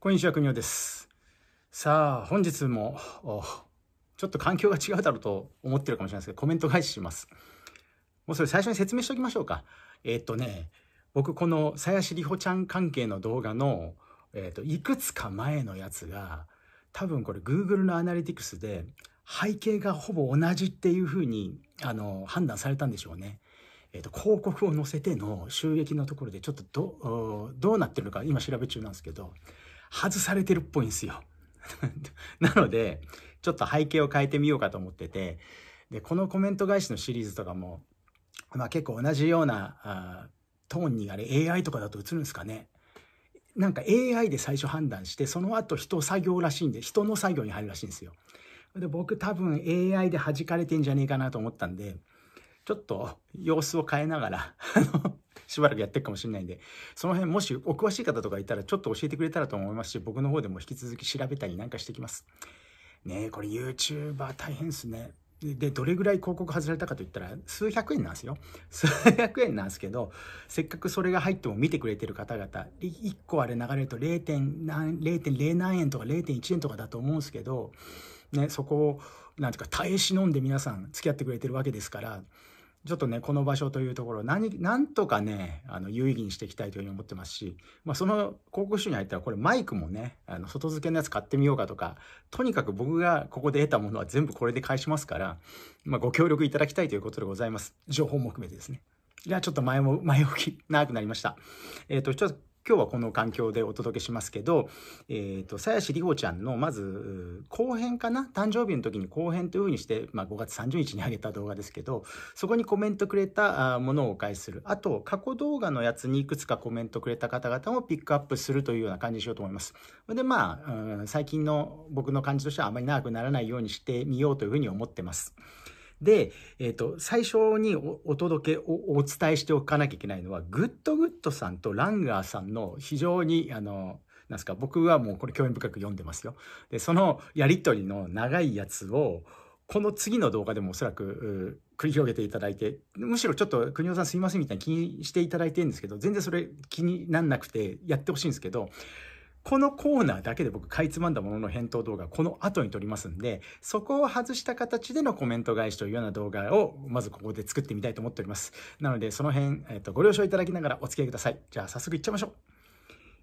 こんにちは、く国尾です。さあ、本日も、ちょっと環境が違うだろうと思ってるかもしれないですけど、コメント返しします。もうそれ最初に説明しておきましょうか。えー、っとね、僕この鞘師里穂ちゃん関係の動画の、えー、っと、いくつか前のやつが、多分これ Google のアナリティクスで、背景がほぼ同じっていうふうに、あの、判断されたんでしょうね。えっ、と、広告を載せての収益のところで、ちょっとど、どうなってるのか今調べ中なんですけど、外されてるっぽいんですよ。なので、ちょっと背景を変えてみようかと思ってて、で、このコメント返しのシリーズとかも、まあ結構同じような、トーンにあれ AI とかだと映るんですかね。なんか AI で最初判断して、その後人作業らしいんで、人の作業に入るらしいんですよ。で、僕多分 AI で弾かれてんじゃねえかなと思ったんで、ちょっと様子を変えながら、あの、しばらくやっていくかもしれないんで、その辺もしお詳しい方とかいたらちょっと教えてくれたらと思いますし、僕の方でも引き続き調べたりなんかしてきます。ねえ、これ YouTuber 大変ですね。で、どれぐらい広告外れたかといったら、数百円なんですよ。数百円なんですけど、せっかくそれが入っても見てくれてる方々、1個あれ流れると 0. 何、0.0何円とか0.1円とかだと思うんですけど、ね、そこを、なんていうか、耐え忍んで皆さん付き合ってくれてるわけですから、ちょっとね、この場所というところ、何、なんとかね、あの、有意義にしていきたいというふうに思ってますし、まあ、その広告収に入ったら、これマイクもね、あの、外付けのやつ買ってみようかとか、とにかく僕がここで得たものは全部これで返しますから、まあ、ご協力いただきたいということでございます。情報も含めてですね。いや、ちょっと前も、前置き、長くなりました。えっ、ー、と、ちょっと今日はこの環境でお届けしますけど、えっ、ー、と、鞘師里帆ちゃんの、まず、後編かな誕生日の時に後編というふうにして、まあ、5月30日に上げた動画ですけど、そこにコメントくれたものをお返しする。あと、過去動画のやつにいくつかコメントくれた方々もピックアップするというような感じにしようと思います。で、まあ、最近の僕の感じとしてはあまり長くならないようにしてみようというふうに思ってます。で、えっ、ー、と、最初にお届けお、お伝えしておかなきゃいけないのは、グッドグッドさんとランガーさんの非常に、あの、なんすか、僕はもうこれ興味深く読んでますよ。で、そのやりとりの長いやつを、この次の動画でもおそらく繰り広げていただいて、むしろちょっと国尾さんすいませんみたいに気にしていただいてるんですけど、全然それ気になんなくてやってほしいんですけど、このコーナーだけで僕買いつまんだものの返答動画この後に撮りますんで、そこを外した形でのコメント返しというような動画をまずここで作ってみたいと思っております。なのでその辺、えっ、と、ご了承いただきながらお付き合いください。じゃあ早速いっちゃいましょう。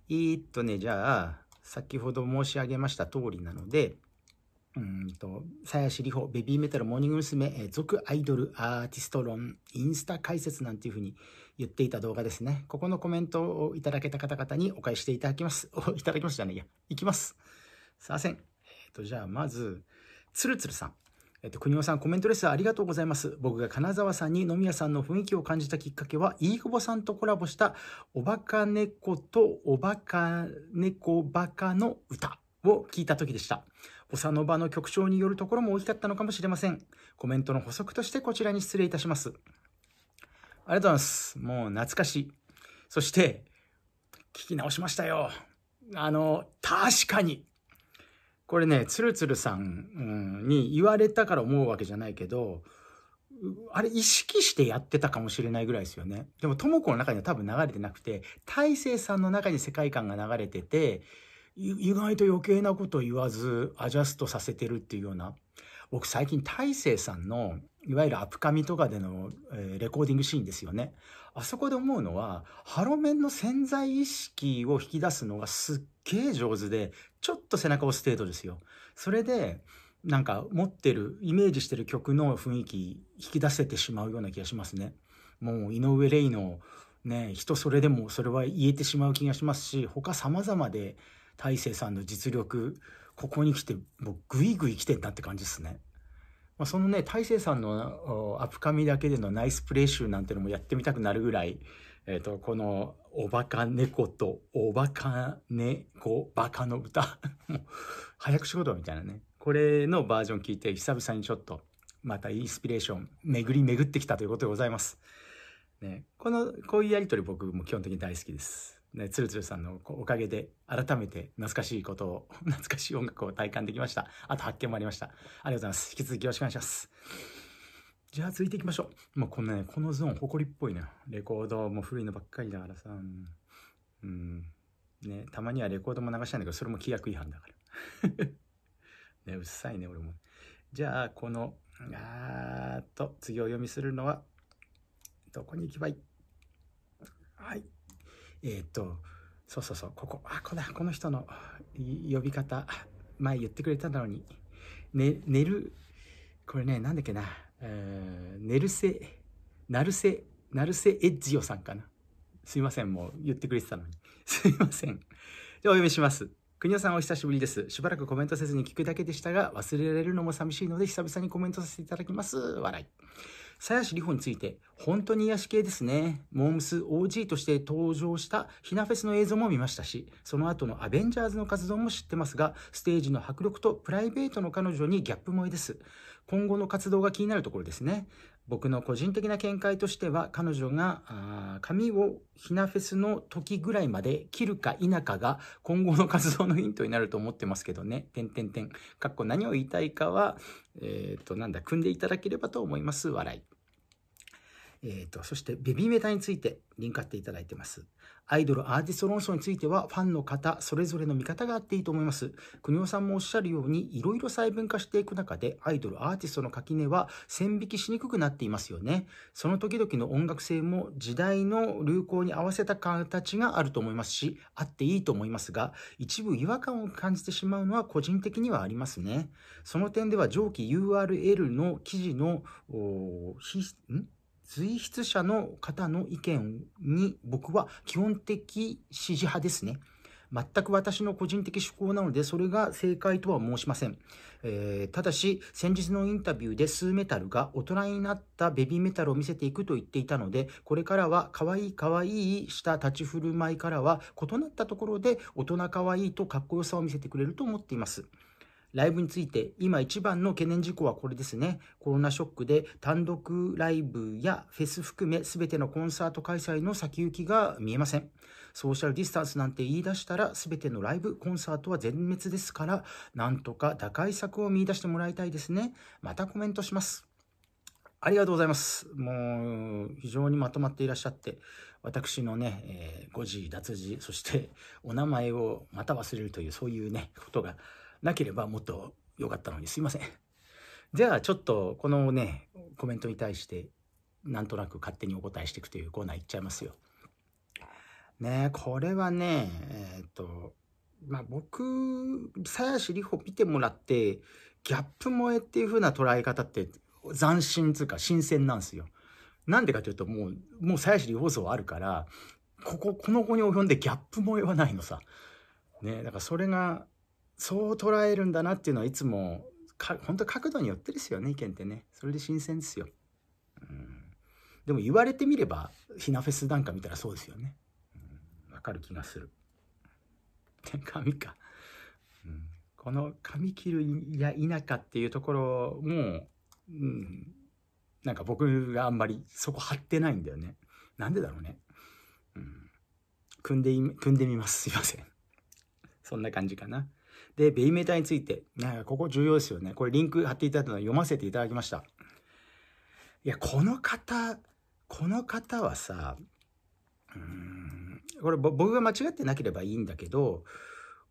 えー、っとね、じゃあ、先ほど申し上げました通りなので、うんと、鞘師里穂、ベビーメタル、モーニング娘。え続アイドル、アーティスト論、インスタ解説なんていうふうに言っていた動画ですね。ここのコメントをいただけた方々にお返ししていただきます。おいただきましたね。いや。行きます。すいません。えっ、ー、と、じゃあまず、つるつるさん。えっと、国尾さん、コメントレスありがとうございます。僕が金沢さんに飲み屋さんの雰囲気を感じたきっかけは、飯久保さんとコラボした、おバカ猫とおバカ猫バカの歌を聞いた時でした。おさの場の曲調によるところも大きかったのかもしれません。コメントの補足としてこちらに失礼いたします。ありがとうございます。もう懐かしい。そして、聞き直しましたよ。あの、確かに。これね、つるつるさんに言われたから思うわけじゃないけど、あれ意識してやってたかもしれないぐらいですよね。でも、とも子の中には多分流れてなくて、大成さんの中に世界観が流れてて、意外と余計なこと言わずアジャストさせてるっていうような。僕最近大勢さんのいわゆるアプカミとかでの、えレコーディングシーンですよね。あそこで思うのは、ハロメンの潜在意識を引き出すのがすっげー上手で、ちょっと背中押す程度ですよ。それで、なんか持ってる、イメージしてる曲の雰囲気引き出せてしまうような気がしますね。もう井上レイのね、人それでもそれは言えてしまう気がしますし、他様々で大勢さんの実力、ここに来て、もうグイグイ来てんだって感じですね。まあ、そのね、大勢さんのアプカミだけでのナイスプレー集なんてのもやってみたくなるぐらい、えっ、ー、と、この、おバカ猫と、おバカ猫、バカの歌。早口言葉みたいなね。これのバージョン聞いて、久々にちょっと、またインスピレーション、巡り巡ってきたということでございます。ね、この、こういうやりとり僕も基本的に大好きです。ね、つるつるさんのおかげで改めて懐かしいことを、懐かしい音楽を体感できました。あと発見もありました。ありがとうございます。引き続きよろしくお願いします。じゃあ続いていきましょう。もうこのね、このゾーン、埃っぽいな。レコードも古いのばっかりだからさ、うん。ね、たまにはレコードも流したいんだけど、それも規約違反だから。ね、うっさいね、俺も。じゃあ、この、あーっと、次を読みするのは、どこに行けばいいはい。えっ、と、そうそうそう、ここ、あ、こだ、この人の呼び方、前言ってくれたのに、ね、寝る、これね、なんだっけな、寝るせ、なるせ、なるせエッジオさんかな。すいません、もう言ってくれてたのに。すいません。じゃあお呼びします。国尾さんお久しぶりです。しばらくコメントせずに聞くだけでしたが、忘れられるのも寂しいので、久々にコメントさせていただきます。笑い。鞘師里穂について、本当に癒し系ですね。モームス OG として登場したひなフェスの映像も見ましたし、その後のアベンジャーズの活動も知ってますが、ステージの迫力とプライベートの彼女にギャップ萌えです。今後の活動が気になるところですね。僕の個人的な見解としては彼女が髪をひなフェスの時ぐらいまで切るか否かが今後の活動のヒントになると思ってますけどね。点点点。かっこ何を言いたいかは、えっ、ー、と、なんだ、組んでいただければと思います。笑い。えっ、ー、と、そしてベビーメタについてリンク貼っていただいてます。アイドル、アーティスト論争については、ファンの方、それぞれの見方があっていいと思います。国尾さんもおっしゃるように、いろいろ細分化していく中で、アイドル、アーティストの垣根は線引きしにくくなっていますよね。その時々の音楽性も、時代の流行に合わせた形があると思いますし、あっていいと思いますが、一部違和感を感じてしまうのは個人的にはありますね。その点では、上記 URL の記事の、ん随筆者の方の意見に僕は基本的支持派ですね。全く私の個人的趣向なので、それが正解とは申しません。えー、ただし、先日のインタビューでスーメタルが大人になったベビーメタルを見せていくと言っていたので、これからは可愛い可愛いした立ち振る舞いからは異なったところで大人可愛いとかっこよさを見せてくれると思っています。ライブについて、今一番の懸念事項はこれですね。コロナショックで単独ライブやフェス含め全てのコンサート開催の先行きが見えません。ソーシャルディスタンスなんて言い出したら全てのライブ、コンサートは全滅ですから、なんとか打開策を見出してもらいたいですね。またコメントします。ありがとうございます。もう、非常にまとまっていらっしゃって、私のね、えー、誤字、脱字、そしてお名前をまた忘れるという、そういうね、ことがなければもっと良かったのにすいません。じゃあちょっとこのね、コメントに対してなんとなく勝手にお答えしていくというコーナーいっちゃいますよ。ねこれはね、えー、っと、まあ僕、鞘師里帆見てもらって、ギャップ萌えっていう風な捉え方って斬新つうか新鮮なんですよ。なんでかというともう、もう鞘師里帆像あるから、ここ、この子に及んでギャップ萌えはないのさ。ねだからそれがそう捉えるんだなっていうのはいつもか本当角度によってですよね意見ってねそれで新鮮ですよ、うん、でも言われてみればひなフェスなんか見たらそうですよねわ、うん、かる気がするで髪か、うん、この髪切るや否かっていうところも、うん、なんか僕があんまりそこ張ってないんだよねなんでだろうね、うん、組んで組んでみますすいませんそんな感じかなで、ベイメーターについて、ね、ここ重要ですよね。これリンク貼っていただいたのを読ませていただきました。いや、この方、この方はさ、うん、これ僕が間違ってなければいいんだけど、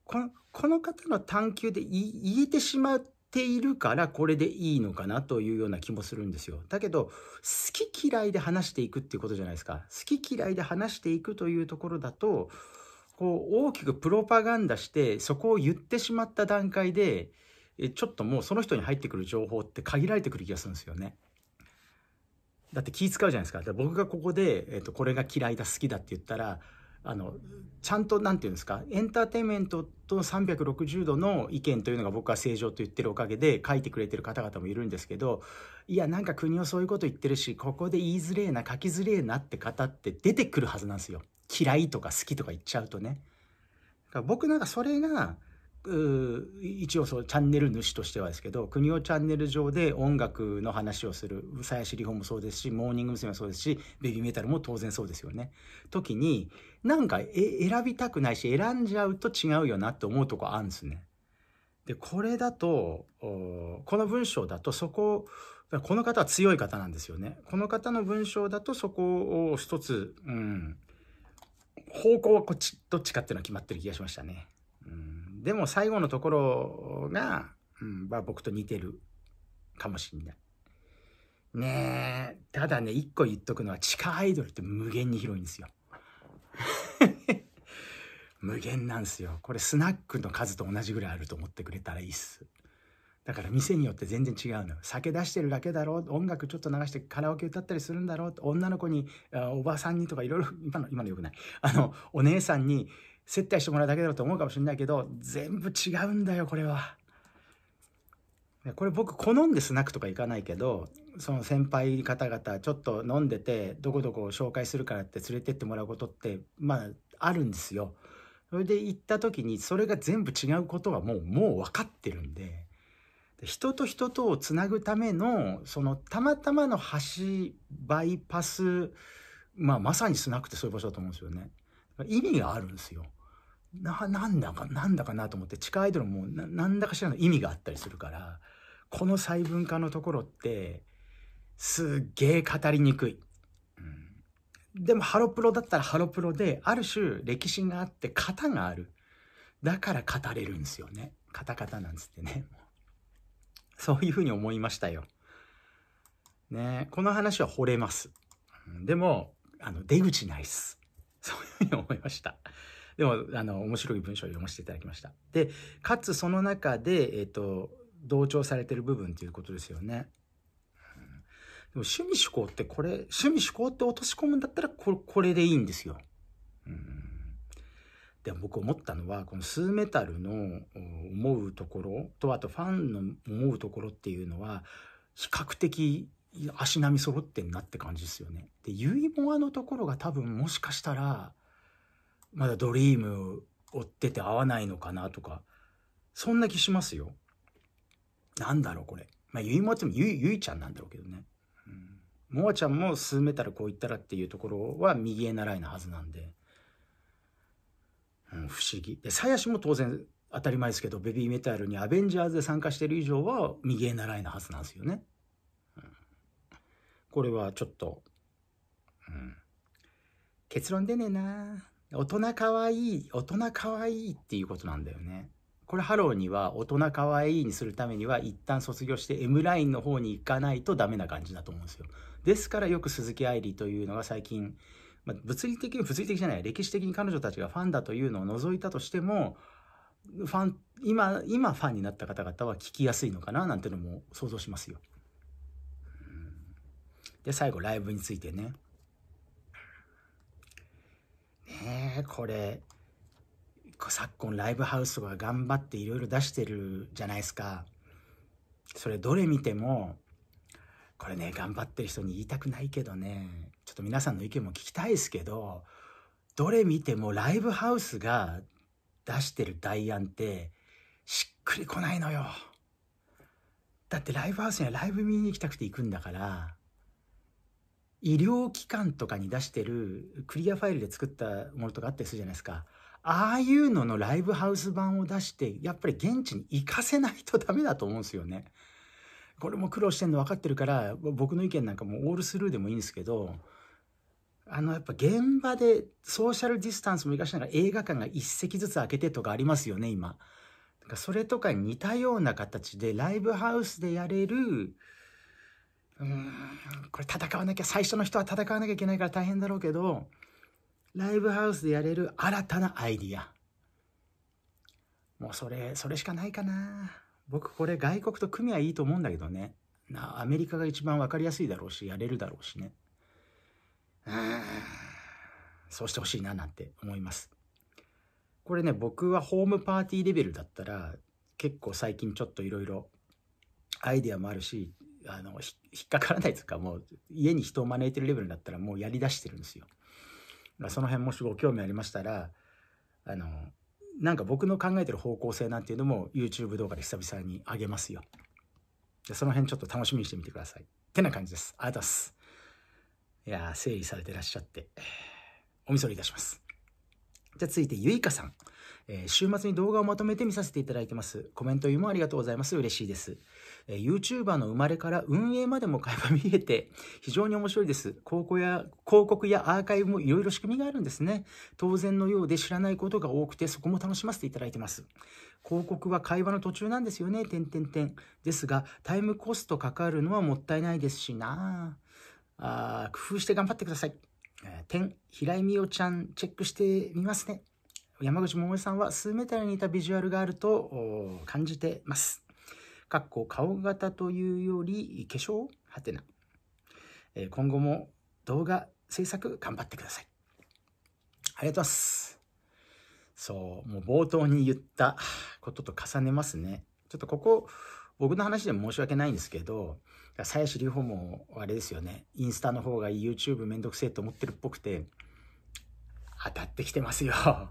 このこの方の探求で言えてしまっているからこれでいいのかなというような気もするんですよ。だけど、好き嫌いで話していくっていうことじゃないですか。好き嫌いで話していくというところだと、こう大きくプロパガンダしてそこを言ってしまった段階でちょっともうその人に入ってくる情報って限られてくる気がするんですよね。だって気使うじゃないですか。だ僕がここで、えっとこれが嫌いだ好きだって言ったらあのちゃんと何て言うんですかエンターテインメントと360度の意見というのが僕は正常と言ってるおかげで書いてくれてる方々もいるんですけどいやなんか国をそういうこと言ってるしここで言いづれえな書きづれえなって方って出てくるはずなんですよ。嫌いとか好きとか言っちゃうとね。僕なんかそれが、一応そうチャンネル主としてはですけど国をチャンネル上で音楽の話をする鞘師里帆もそうですしモーニング娘。もそうですしベビーメタルも当然そうですよね。時になんか選びたくないし選んじゃうと違うよなって思うとこあるんですね。でこれだとこの文章だとそここの方は強い方なんですよね。この方の文章だとそこを一つ、うん、方向はこっち、どっちかっていうのは決まってる気がしましたね。うん、でも最後のところが、うん、まあ僕と似てるかもしれない。ねえ、ただね、一個言っとくのは地下アイドルって無限に広いんですよ。無限なんですよ。これスナックの数と同じぐらいあると思ってくれたらいいっす。だから店によって全然違うの。酒出してるだけだろう。音楽ちょっと流してカラオケ歌ったりするんだろう。女の子に、おばさんにとかいろいろ、今の、今のよくない。あの、お姉さんに接待してもらうだけだろうと思うかもしれないけど、全部違うんだよ、これは。これ僕好んでスナックとか行かないけど、その先輩方々ちょっと飲んでて、どこどこを紹介するからって連れてってもらうことって、まあ、あるんですよ。それで行った時に、それが全部違うことはもう、もう分かってるんで。人と人とをつなぐための、そのたまたまの橋、バイパス、まあまさにスナックってそういう場所だと思うんですよね。意味があるんですよ。な、なんだか、なんだかなと思って、地下アイドルもななんだかしらの意味があったりするから、この細分化のところって、すっげえ語りにくい。うん、でも、ハロプロだったらハロプロで、ある種歴史があって、型がある。だから語れるんですよね。カタカタなんつってね。そういうふうに思いましたよ。ねこの話は惚れます。でも、あの、出口ないっす。そういうふうに思いました。でも、あの、面白い文章を読ませていただきました。で、かつその中で、えっ、ー、と、同調されてる部分ということですよね。でも趣味思考ってこれ、趣味思考って落とし込むんだったらこれ、これでいいんですよ。うんで僕思ったのはこのスーメタルの思うところとあとファンの思うところっていうのは比較的足並み揃ってんなって感じですよね。で結モアのところが多分もしかしたらまだドリーム追ってて合わないのかなとかそんな気しますよ。なんだろうこれ。まあ結モアってもゆゆいちゃんなんだろうけどね。うん、モアちゃんもスーメタルこう言ったらっていうところは右へ習いなはずなんで。うん、不思議。で、鞘師も当然当たり前ですけど、ベビーメタルにアベンジャーズで参加してる以上は、右へ習いなはずなんですよね。うん、これはちょっと、うん、結論出ねえな大人かわいい、大人かわいいっていうことなんだよね。これハローには大人かわいいにするためには一旦卒業して M ラインの方に行かないとダメな感じだと思うんですよ。ですからよく鈴木愛理というのが最近まあ、物理的、に、物理的じゃない、歴史的に彼女たちがファンだというのを除いたとしても、ファン、今、今ファンになった方々は聞きやすいのかななんてのも想像しますよ。で、最後、ライブについてね。ねえ、これ、昨今ライブハウスとか頑張っていろいろ出してるじゃないですか。それどれ見ても、これね、頑張ってる人に言いたくないけどね、っと皆さんの意見も聞きたいですけど、どれ見てもライブハウスが出してる代案ってしっくりこないのよ。だってライブハウスにはライブ見に行きたくて行くんだから、医療機関とかに出してるクリアファイルで作ったものとかあったりするじゃないですか。ああいうののライブハウス版を出して、やっぱり現地に行かせないとダメだと思うんですよね。これも苦労してんの分かってるから、僕の意見なんかもオールスルーでもいいんですけど、あの、やっぱ現場でソーシャルディスタンスも生かしながら映画館が一席ずつ開けてとかありますよね、今。かそれとかに似たような形でライブハウスでやれる、うん、これ戦わなきゃ、最初の人は戦わなきゃいけないから大変だろうけど、ライブハウスでやれる新たなアイディア。もうそれ、それしかないかな。僕これ外国と組みはいいと思うんだけどね。なアメリカが一番分かりやすいだろうし、やれるだろうしね。そうしてほしいななんて思います。これね、僕はホームパーティーレベルだったら、結構最近ちょっといろいろアイデアもあるし、あの、引っかからないというか、もう家に人を招いてるレベルだったらもうやりだしてるんですよ。その辺もしご興味ありましたら、あの、なんか僕の考えてる方向性なんていうのも YouTube 動画で久々に上げますよ。その辺ちょっと楽しみにしてみてください。ってな感じです。ありがとうございます。いや整理されてらっしゃって、お見そりいたします。じゃあ続いて、ゆいかさん。えー、週末に動画をまとめて見させていただいてます。コメントもありがとうございます。嬉しいです。えー、YouTuber の生まれから運営までも会話見えて、非常に面白いです。広告や、広告やアーカイブもいろいろ仕組みがあるんですね。当然のようで知らないことが多くて、そこも楽しませていただいてます。広告は会話の途中なんですよね、点点点。ですが、タイムコストかかるのはもったいないですしなあ工夫して頑張ってください。天、平井美代ちゃんチェックしてみますね。山口百恵さんは数メーターに似たビジュアルがあると感じてます。かっこ顔型というより化粧はてな。今後も動画制作頑張ってください。ありがとうございます。そう、もう冒頭に言ったことと重ねますね。ちょっとここ、僕の話でも申し訳ないんですけど、鞘師里穂もあれですよねインスタの方がいい YouTube めんどくせえと思ってるっぽくて当たってきてますよ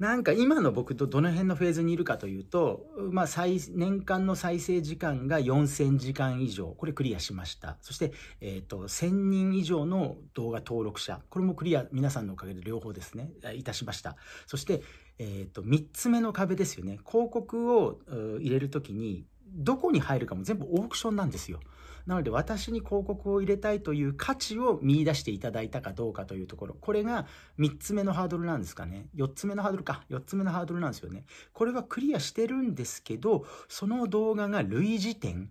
なんか今の僕とどの辺のフェーズにいるかというと、まあ、年間の再生時間が4000時間以上、これクリアしました。そして、えっ、ー、と、1000人以上の動画登録者、これもクリア、皆さんのおかげで両方ですね、いたしました。そして、えっ、ー、と、3つ目の壁ですよね。広告を入れるときに、どこに入るかも全部オークションなんですよ。なので私に広告を入れたいという価値を見出していただいたかどうかというところ。これが3つ目のハードルなんですかね。4つ目のハードルか。4つ目のハードルなんですよね。これはクリアしてるんですけど、その動画が類似点。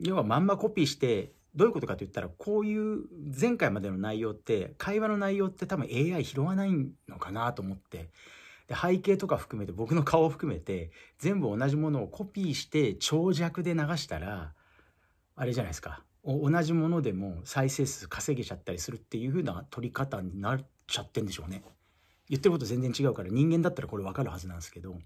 要はまんまコピーしてどういうことかと言ったら、こういう前回までの内容って、会話の内容って多分 AI 拾わないのかなと思って、で、背景とか含めて、僕の顔を含めて、全部同じものをコピーして長尺で流したら、あれじゃないですか。同じものでも再生数稼げちゃったりするっていう風な取り方になっちゃってんでしょうね。言ってること全然違うから人間だったらこれわかるはずなんですけど。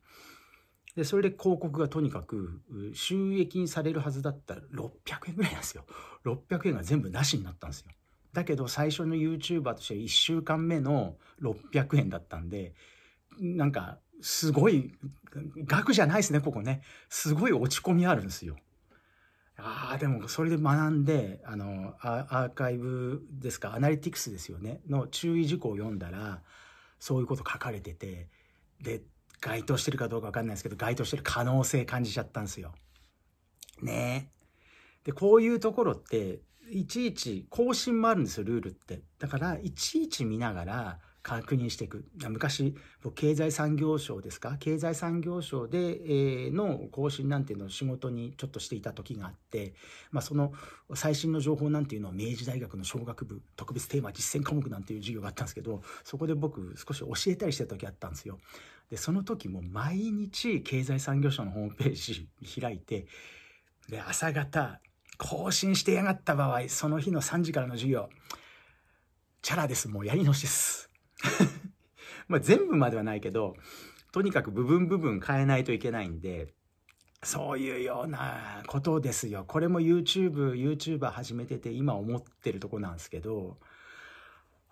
で、それで広告がとにかく収益にされるはずだったら600円ぐらいなんですよ。600円が全部なしになったんですよ。だけど最初の YouTuber として1週間目の600円だったんで、なんか、すごい、額じゃないですね、ここね。すごい落ち込みあるんですよ。ああ、でもそれで学んで、あの、アーカイブですか、アナリティクスですよね、の注意事項を読んだら、そういうこと書かれてて、で、該当してるかどうかわかんないですけど、該当してる可能性感じちゃったんですよ。ねで、こういうところって、いちいち更新もあるんですよ、ルールって。だから、いちいち見ながら、確認していく。昔、経済産業省ですか経済産業省で、の更新なんていうのを仕事にちょっとしていた時があって、まあ、その最新の情報なんていうのを明治大学の小学部特別テーマ実践科目なんていう授業があったんですけど、そこで僕少し教えたりしてた時あったんですよ。で、その時も毎日経済産業省のホームページ開いて、で、朝方、更新してやがった場合、その日の3時からの授業、チャラです。もうやり直しです。まあ全部まではないけど、とにかく部分部分変えないといけないんで、そういうようなことですよ。これも YouTube、YouTuber 始めてて今思ってるとこなんですけど、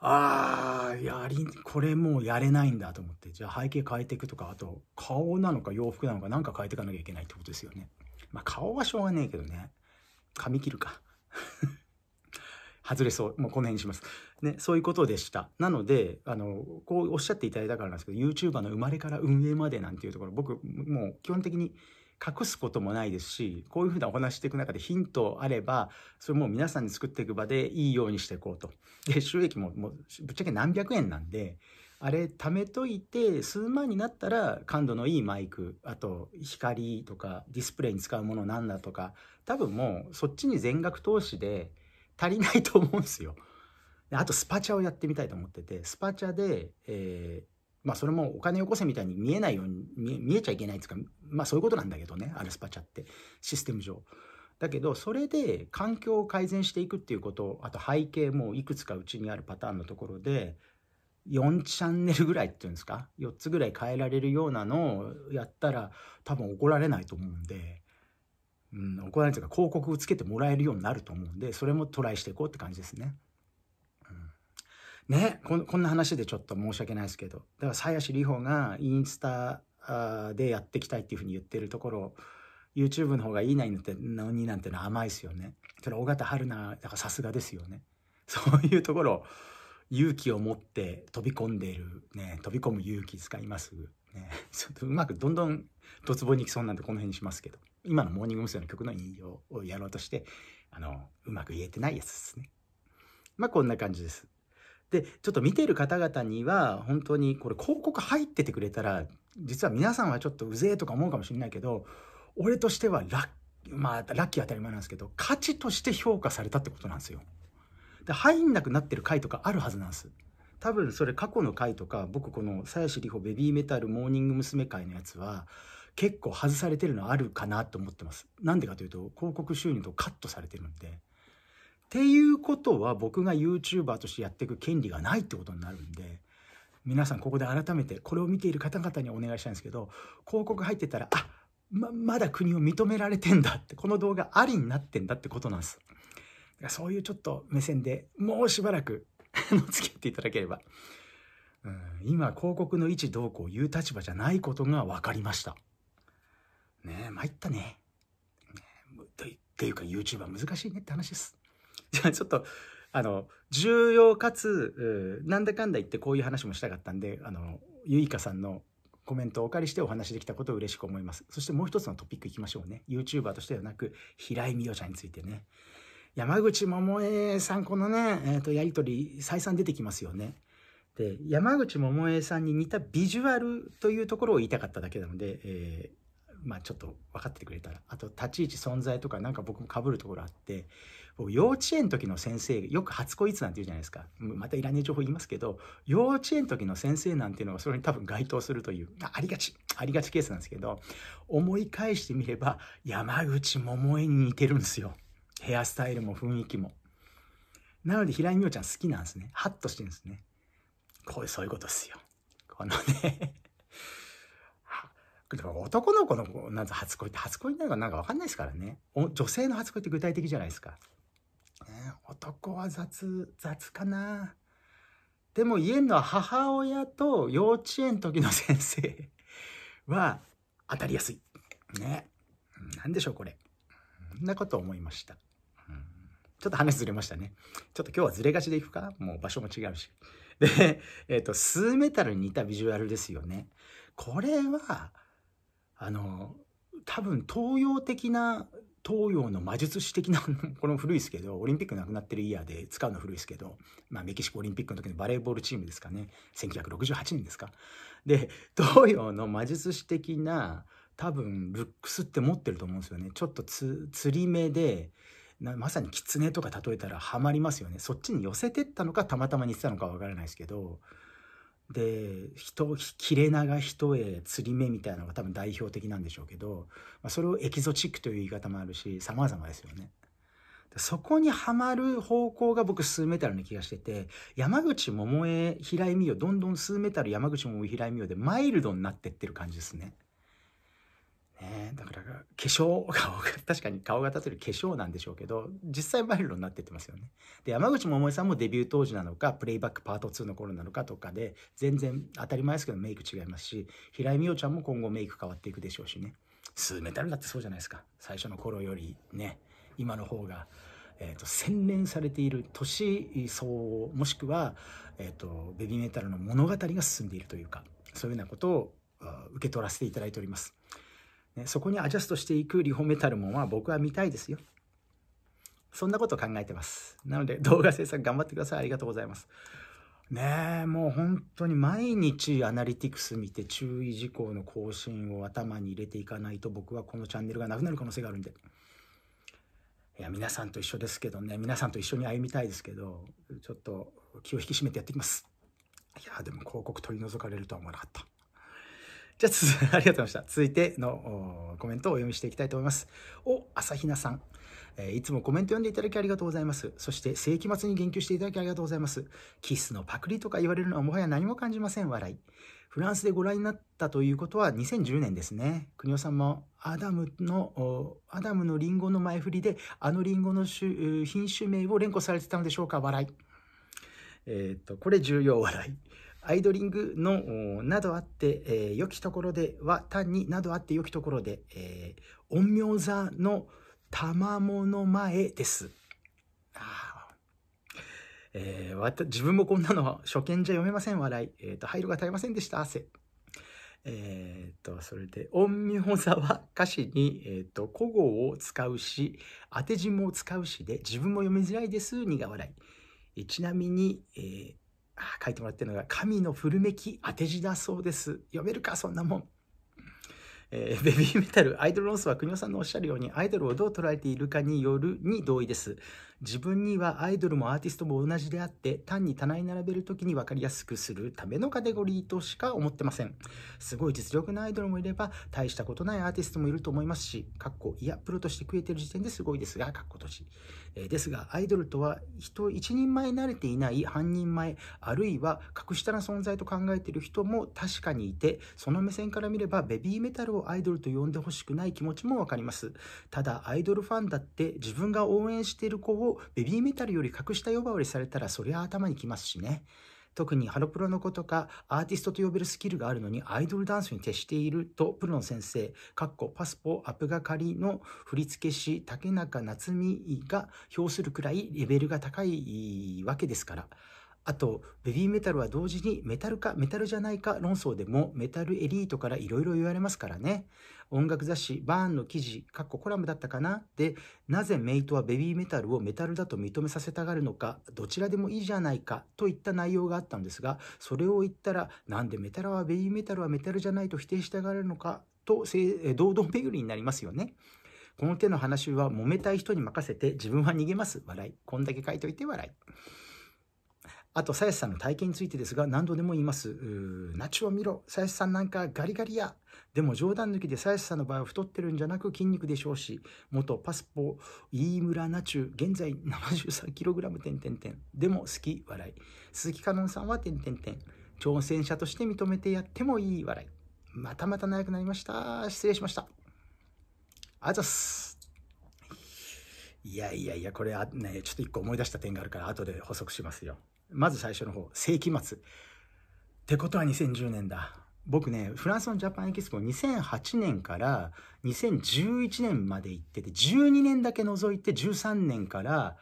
ああ、やり、これもうやれないんだと思って、じゃあ背景変えていくとか、あと顔なのか洋服なのか何か変えていかなきゃいけないってことですよね。まあ顔はしょうがねえけどね。髪切るか。外れそう。もうこの辺にします。ね、そういうことでした。なので、あの、こうおっしゃっていただいたからなんですけど、YouTuber の生まれから運営までなんていうところ、僕、もう基本的に隠すこともないですし、こういうふうなお話していく中でヒントあれば、それも皆さんに作っていく場でいいようにしていこうと。で、収益ももうぶっちゃけ何百円なんで、あれ貯めといて数万になったら感度のいいマイクあと光とかディスプレイに使うものなんだとか多分もうそっちに全額投資で足りないと思うんですよ。であとスパチャをやってみたいと思ってて、スパチャで、えー、まあそれもお金よこせみたいに見えないように、見えちゃいけないんですか、まあそういうことなんだけどね、あるスパチャって、システム上。だけど、それで環境を改善していくっていうこと、あと背景もいくつかうちにあるパターンのところで、4チャンネルぐらいっていうんですか、4つぐらい変えられるようなのをやったら、多分怒られないと思うんで、うん、怒られていうか広告をつけてもらえるようになると思うんで、それもトライしていこうって感じですね。うん、ねこ、こんな話でちょっと申し訳ないですけど、だから鞘師里帆がインスタでやっていきたいっていうふうに言ってるところ YouTube の方がいいないのってのになんてのは甘いですよね。それ尾形春菜だからさすがですよね。そういうところ勇気を持って飛び込んでいるね飛び込む勇気使いますね。ちょっとうまくどんどんドツボに行きそうなんでこの辺にしますけど。今のモーニング娘。の曲の引用をやろうとして、あの、うまく言えてないやつですね。まあ、こんな感じです。で、ちょっと見てる方々には、本当にこれ広告入っててくれたら、実は皆さんはちょっとうぜえとか思うかもしれないけど、俺としてはラッ、まあ、ラッキー当たり前なんですけど、価値として評価されたってことなんですよ。で、入んなくなってる回とかあるはずなんです。多分それ過去の回とか、僕この鞘師里保ベビーメタルモーニング娘。会のやつは、結構外されてるのあるかなと思ってます。なんでかというと、広告収入とカットされてるんで。っていうことは僕が YouTuber としてやっていく権利がないってことになるんで、皆さんここで改めてこれを見ている方々にお願いしたいんですけど、広告入ってたら、あま、まだ国を認められてんだって、この動画ありになってんだってことなんです。だからそういうちょっと目線でもうしばらく付き合っていただければ。うん、今、広告の位置どうこう言う立場じゃないことが分かりました。ねえ、参ったね。というか YouTuber 難しいねって話です。じゃあちょっと、あの、重要かつ、なんだかんだ言ってこういう話もしたかったんで、あの、ゆいかさんのコメントをお借りしてお話できたことを嬉しく思います。そしてもう一つのトピックいきましょうね。YouTuber としてではなく、平井美代ちゃんについてね。山口百恵さん、このね、えー、とやり取り、再三出てきますよね。で、山口百恵さんに似たビジュアルというところを言いたかっただけなので、えーまあ、ちょっと分かってくれたらあと立ち位置存在とかなんか僕もかぶるところあって僕幼稚園の時の先生よく初恋いつなんて言うじゃないですかまたいらねえ情報言いますけど幼稚園の時の先生なんていうのがそれに多分該当するというありがちありがちケースなんですけど思い返してみれば山口百恵に似てるんですよヘアスタイルも雰囲気もなので平井美桜ちゃん好きなんですねハッとしてるんですねこうそういうことっすよこのね男の子の初恋って初恋なのかなんか分かんないですからね女性の初恋って具体的じゃないですか、ね、男は雑雑かなでも言えるのは母親と幼稚園時の先生は当たりやすいね何でしょうこれそんなこと思いましたちょっと話ずれましたね。ちょっと今日はずれがちでいくかもう場所も違うし。で、えっ、ー、と、スーメタルに似たビジュアルですよね。これは、あの、多分東洋的な、東洋の魔術師的な この古いですけど、オリンピックなくなってるイヤーで使うの古いですけど、まあメキシコオリンピックの時のバレーボールチームですかね。1968年ですか。で、東洋の魔術師的な、多分ルックスって持ってると思うんですよね。ちょっとつ、釣り目で、まさに狐とか例えたらハマりますよね。そっちに寄せてったのか、たまたま似てたのかわからないですけど、で人切れ長一重釣り目みたいなのが多分代表的なんでしょうけど、まあ、それをエキゾチックという言い方もあるし様々ですよね。そこにはまる方向が僕数メタルな気がしてて、山口百恵、平井美代、どんどん数メタル山口百恵、平井美代でマイルドになってってる感じですね。ね、だから化粧顔が 確かに顔が立てる化粧なんでしょうけど実際マイルドになっていってますよねで山口百恵さんもデビュー当時なのかプレイバックパート2の頃なのかとかで全然当たり前ですけどメイク違いますし平井美桜ちゃんも今後メイク変わっていくでしょうしねスーメタルだってそうじゃないですか最初の頃よりね今の方が、えーと、洗練されている年相応もしくは、えーとベビーメタルの物語が進んでいるというかそういうようなことを受け取らせていただいております。ね、そこにアジャストしていくリホメタルもまは僕は見たいですよ。そんなこと考えてます。なので動画制作頑張ってください。ありがとうございます。ねえ、もう本当に毎日アナリティクス見て注意事項の更新を頭に入れていかないと僕はこのチャンネルがなくなる可能性があるんで。いや、皆さんと一緒ですけどね、皆さんと一緒に歩みたいですけど、ちょっと気を引き締めてやっていきます。いや、でも広告取り除かれるとは思わなかった。じゃあ、ありがとうございました。続いてのコメントをお読みしていきたいと思います。お、朝比奈さん。えいつもコメント読んでいただきありがとうございます。そして、世紀末に言及していただきありがとうございます。キスのパクリとか言われるのはもはや何も感じません、笑い。フランスでご覧になったということは2010年ですね。国尾さんもアダムの、アダムのリンゴの前振りで、あのリンゴの品種名を連呼されてたのでしょうか、笑い。えっ、と、これ重要笑い。アイドリングの、などあって、えー、良きところでは、単になどあって良きところで、えー、陰陽座の賜物前です。えー、自分もこんなの初見じゃ読めません笑い、えーと、配慮が足りませんでした汗えっ、ー、とそれで「陰陽座」は歌詞に、えーと古語を使うし当て字も使うしで自分も読みづらいです苦笑いちなみに、えー、書いてもらってるのが、神の古めき当て字だそうです。読めるか、そんなもん。えー、ベビーメタル、アイドル論争は国尾さんのおっしゃるように、アイドルをどう捉えているかによるに同意です。自分にはアイドルもアーティストも同じであって、単に棚に並べる時に分かりやすくするためのカテゴリーとしか思ってません。すごい実力のアイドルもいれば、大したことないアーティストもいると思いますし、かっこ、いや、プロとして食えてる時点ですごいですが、かっことし、えー、ですが、アイドルとは人一人前慣れていない半人前、あるいは格下な存在と考えている人も確かにいて、その目線から見ればベビーメタルをアイドルと呼んでほしくない気持ちもわかります。ただ、アイドルファンだって自分が応援している子ををベビーメタルより格下呼ばわりされたらそりゃ頭にきますしね。特にハロプロの子とかアーティストと呼べるスキルがあるのにアイドルダンスに徹しているとプロの先生、かっこパスポアップ係の振付師竹中夏美が評するくらいレベルが高いわけですから。あと、ベビーメタルは同時にメタルかメタルじゃないか論争でもメタルエリートからいろいろ言われますからね。音楽雑誌バーンの記事、コラムだったかなで、なぜメイトはベビーメタルをメタルだと認めさせたがるのか、どちらでもいいじゃないかといった内容があったんですが、それを言ったら、なんでメタルはベビーメタルはメタルじゃないと否定したがるのかと、堂々巡りになりますよね。この手の話は揉めたい人に任せて自分は逃げます。笑い。こんだけ書いといて笑い。あと、さやしさんの体験についてですが、何度でも言います。ナチを見ろ。さやしさんなんかガリガリや。でも冗談抜きでさやしさんの場合は太ってるんじゃなく筋肉でしょうし、元パスポ、飯村ナチュ、現在 73kg、点点点。でも好き、笑い。鈴木香音さんは、点点点。挑戦者として認めてやってもいい、笑い。またまた長くなりました。失礼しました。あざす。いやいやいや、これあ、ね、ちょっと一個思い出した点があるから、後で補足しますよ。まず最初の方、世紀末。ってことは2010年だ。僕ね、フランスのジャパンエキスポ2008年から2011年まで行ってて、12年だけ除いて13年から、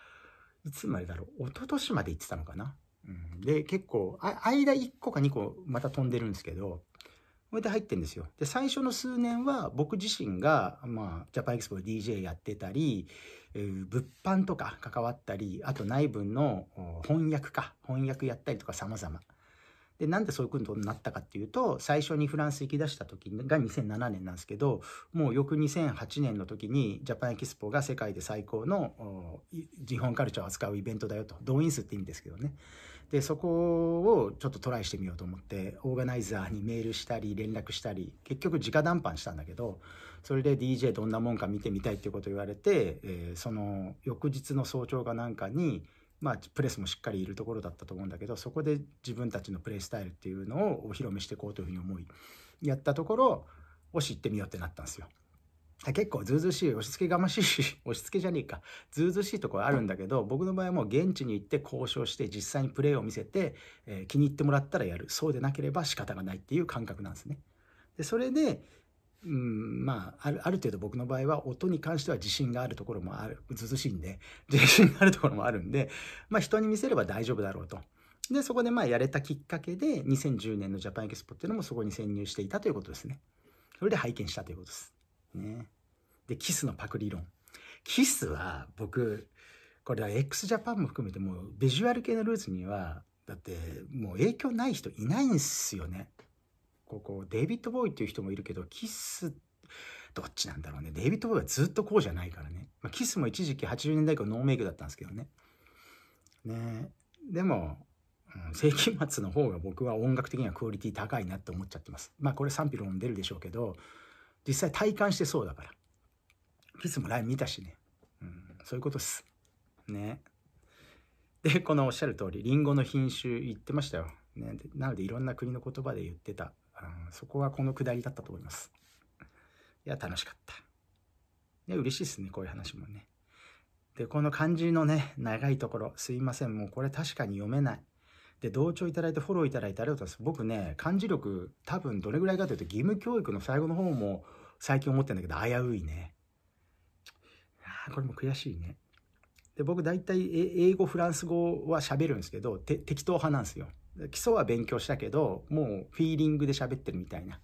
いつまでだろう、一昨年まで行ってたのかな。うん、で、結構間1個か2個また飛んでるんですけど、これで入ってんですよ。で、最初の数年は僕自身が、まあ、ジャパンエキスポで DJ やってたり、えー、物販とか関わったり、あと内部の翻訳か、翻訳やったりとか様々。で、なんでそういうことになったかっていうと、最初にフランス行き出した時が2007年なんですけど、もう翌2008年の時にジャパンエキスポが世界で最高の日本カルチャーを扱うイベントだよと、動員数って意味ですけどね。でそこをちょっとトライしてみようと思ってオーガナイザーにメールしたり連絡したり結局直談判したんだけどそれで DJ どんなもんか見てみたいっていうことを言われて、えー、その翌日の早朝かなんかに、まあ、プレスもしっかりいるところだったと思うんだけどそこで自分たちのプレイスタイルっていうのをお披露目していこうというふうに思いやったところを知ってみようってなったんですよ。結構ずうずしい、押し付けがましいし、押し付けじゃねえか、ずうずしいところあるんだけど、僕の場合はもう現地に行って交渉して実際にプレーを見せて、えー、気に入ってもらったらやる。そうでなければ仕方がないっていう感覚なんですね。で、それで、うん、まあ、ある、ある程度僕の場合は音に関しては自信があるところもある、ずずしいんで、自信があるところもあるんで、まあ人に見せれば大丈夫だろうと。で、そこでまあやれたきっかけで、2010年のジャパンエキスポっていうのもそこに潜入していたということですね。それで拝見したということです。ね。で、キスのパク理論。キスは僕、これは x ジャパンも含めてもうビジュアル系のルーツには、だってもう影響ない人いないんですよね。ここ、デイビッド・ボーイっていう人もいるけど、キス、どっちなんだろうね。デイビッド・ボーイはずっとこうじゃないからね。まあ、キスも一時期80年代以降ノーメイクだったんですけどね。ねでも、うん、世紀末の方が僕は音楽的にはクオリティ高いなって思っちゃってます。まあこれ賛否論出るでしょうけど、実際体感してそうだから。キスもライブ見たしね。うん、そういうことっす。ね。で、このおっしゃる通り、リンゴの品種言ってましたよ。ね、なのでいろんな国の言葉で言ってた。ん、そこがこのくだりだったと思います。いや、楽しかった。ね、嬉しいですね、こういう話もね。で、この漢字のね、長いところ、すいません、もうこれ確かに読めない。で、同調いただいて、フォローいただいてありがとうございます。僕ね、漢字力、多分どれぐらいかというと、義務教育の最後の方も最近思ってんだけど、危ういね。ああ、これも悔しいね。で、僕大体英語、フランス語は喋るんですけど、適当派なんですよ。基礎は勉強したけど、もうフィーリングで喋ってるみたいな。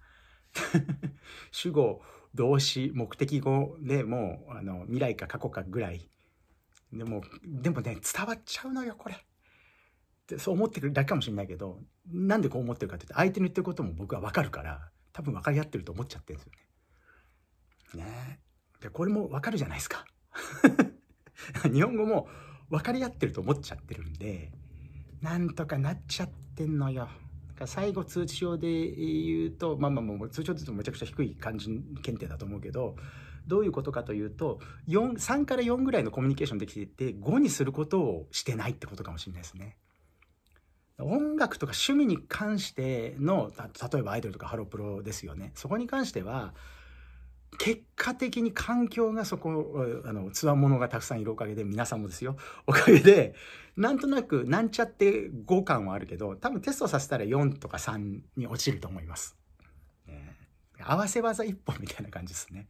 主語、動詞、目的語でもう、あの、未来か過去かぐらい。でも、でもね、伝わっちゃうのよ、これ。ってそう思ってるだけかもしれないけど、なんでこう思ってるかって言って、相手の言ってることも僕はわかるから、多分分かり合ってると思っちゃってるんですよね。ねで、これもわかるじゃないですか。日本語も分かり合ってると思っちゃってるんで、なんとかなっちゃってんのよ。最後通知表で言うと、まあまあもう通知表ってめちゃくちゃ低い感じ検定だと思うけど、どういうことかというと、4、3から4ぐらいのコミュニケーションできていて、5にすることをしてないってことかもしれないですね。音楽とか趣味に関しての、例えばアイドルとかハロプロですよね。そこに関しては、結果的に環境がそこ、あの、つわものがたくさんいるおかげで、皆さんもですよ、おかげで、なんとなく、なんちゃって5感はあるけど、多分テストさせたら4とか3に落ちると思います。ね、合わせ技一本みたいな感じですね。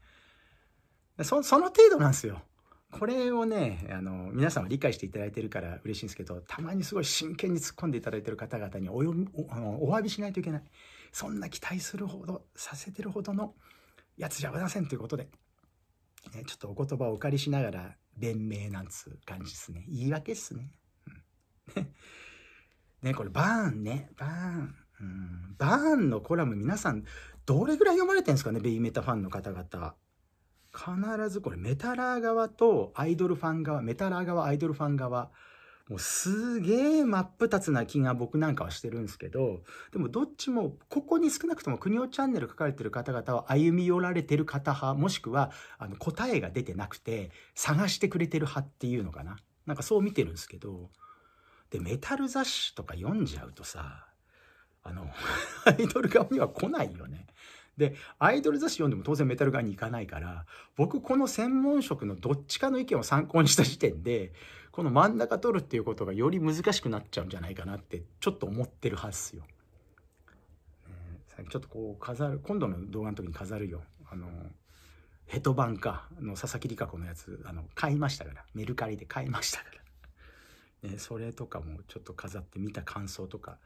そその程度なんですよ。これをね、あの、皆さんは理解していただいてるから嬉しいんですけど、たまにすごい真剣に突っ込んでいただいてる方々におよおあのお詫びしないといけない。そんな期待するほど、させてるほどの、やつじゃありませんということで、ね、ちょっとお言葉をお借りしながら、弁明なんつう感じですね。言い訳っすね。うん、ね、これ、バーンね、バーン。うん、バーンのコラム皆さん、どれぐらい読まれてるんですかね、ベイメタファンの方々。必ずこれ、メタラー側とアイドルファン側、メタラー側、アイドルファン側、もうすげえ真っ二つな気が僕なんかはしてるんですけど、でもどっちも、ここに少なくとも国をチャンネル書かれてる方々は歩み寄られてる方派、もしくは、あの、答えが出てなくて、探してくれてる派っていうのかな。なんかそう見てるんですけど、で、メタル雑誌とか読んじゃうとさ、あの、アイドル側には来ないよね。で、アイドル雑誌読んでも当然メタル側に行かないから、僕この専門職のどっちかの意見を参考にした時点で、この真ん中取るっていうことがより難しくなっちゃうんじゃないかなってちょっと思ってるはずっすよ。ちょっとこう飾る今度の動画の時に飾るよあのヘトバンかの佐々木里香子のやつあの買いましたからメルカリで買いましたから、ね、それとかもちょっと飾ってみた感想とか、